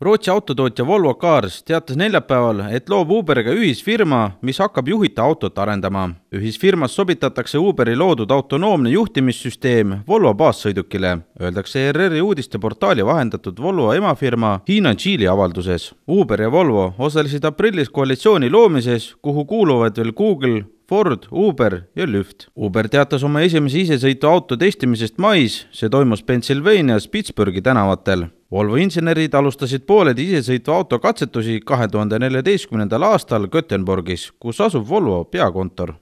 Rootsi autotootja Volvo Cars teatas neljapäeval, et loob Uberiga ühisfirma, mis hakkab juhita autot arendama. ühisfirmas sobitatakse Uberi loodud autonoomne juhtimissüsteem Volvo baassõidukile, öeldakse ERR-i uudisteportaali vahendatud Volvo emafirma Hiina Tšiili avalduses. Uber ja Volvo osalesid aprillis koalitsiooni loomises, kuhu kuuluvad veel Google, Ford, Uber ja Lyft. Uber teatas oma esimese isesõitu auto testimisest mais, see toimus Pennsylvanias Pittsburghi tänavatel Volvo insenerid alustasid pooled isesõitva auto katsetusi kahe tuhande neljateistkümnendal aastal Göteborgis, kus asub Volvo peakontor